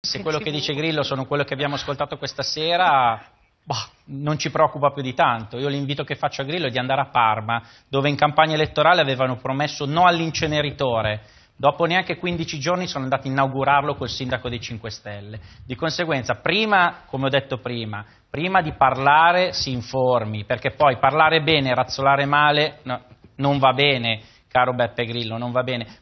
Se quello che dice Grillo sono quello che abbiamo ascoltato questa sera, Bah, non ci preoccupa più di tanto. Io l'invito che faccio a Grillo è di andare a Parma, dove in campagna elettorale avevano promesso no all'inceneritore. Dopo neanche 15 giorni sono andati a inaugurarlo col sindaco dei 5 Stelle. Di conseguenza, prima, come ho detto prima, prima di parlare si informi, perché poi parlare bene e razzolare male no, non va bene, caro Beppe Grillo, non va bene.